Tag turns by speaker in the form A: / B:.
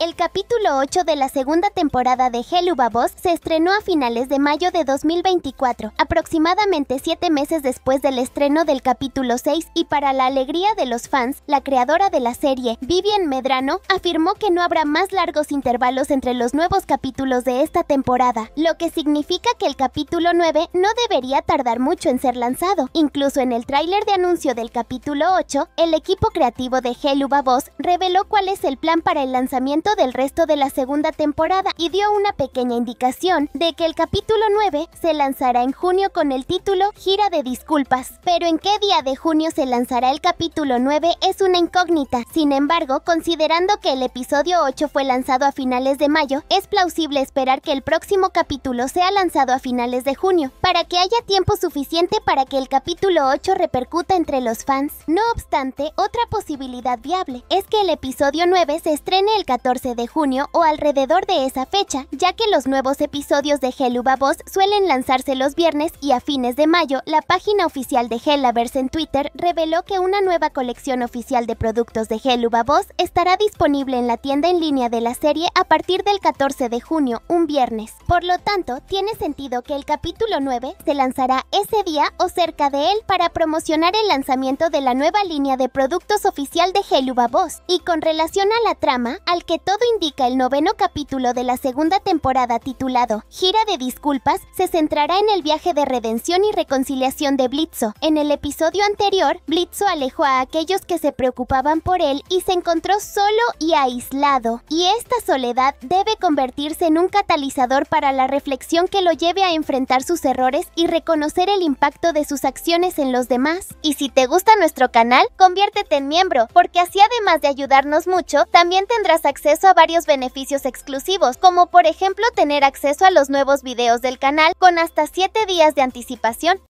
A: El capítulo 8 de la segunda temporada de Helluva Boss se estrenó a finales de mayo de 2024, aproximadamente 7 meses después del estreno del capítulo 6 y para la alegría de los fans, la creadora de la serie, Vivian Medrano, afirmó que no habrá más largos intervalos entre los nuevos capítulos de esta temporada, lo que significa que el capítulo 9 no debería tardar mucho en ser lanzado. Incluso en el tráiler de anuncio del capítulo 8, el equipo creativo de Helluva Boss reveló cuál es el plan para el lanzamiento del resto de la segunda temporada y dio una pequeña indicación de que el capítulo 9 se lanzará en junio con el título Gira de Disculpas. Pero en qué día de junio se lanzará el capítulo 9 es una incógnita. Sin embargo, considerando que el episodio 8 fue lanzado a finales de mayo, es plausible esperar que el próximo capítulo sea lanzado a finales de junio, para que haya tiempo suficiente para que el capítulo 8 repercuta entre los fans. No obstante, otra posibilidad viable es que el episodio 9 se estrene el 14 de junio o alrededor de esa fecha, ya que los nuevos episodios de Helluva Boss suelen lanzarse los viernes y a fines de mayo, la página oficial de Hellaverse en Twitter reveló que una nueva colección oficial de productos de Helluva Boss estará disponible en la tienda en línea de la serie a partir del 14 de junio, un viernes. Por lo tanto, tiene sentido que el capítulo 9 se lanzará ese día o cerca de él para promocionar el lanzamiento de la nueva línea de productos oficial de Helluva Boss. Y con relación a la trama, al que todo indica, el noveno capítulo de la segunda temporada titulado Gira de Disculpas se centrará en el viaje de redención y reconciliación de Blitzo. En el episodio anterior, Blitzo alejó a aquellos que se preocupaban por él y se encontró solo y aislado. Y esta soledad debe convertirse en un catalizador para la reflexión que lo lleve a enfrentar sus errores y reconocer el impacto de sus acciones en los demás. Y si te gusta nuestro canal, conviértete en miembro, porque así además de ayudarnos mucho, también tendrás acceso a varios beneficios exclusivos, como por ejemplo tener acceso a los nuevos videos del canal con hasta 7 días de anticipación,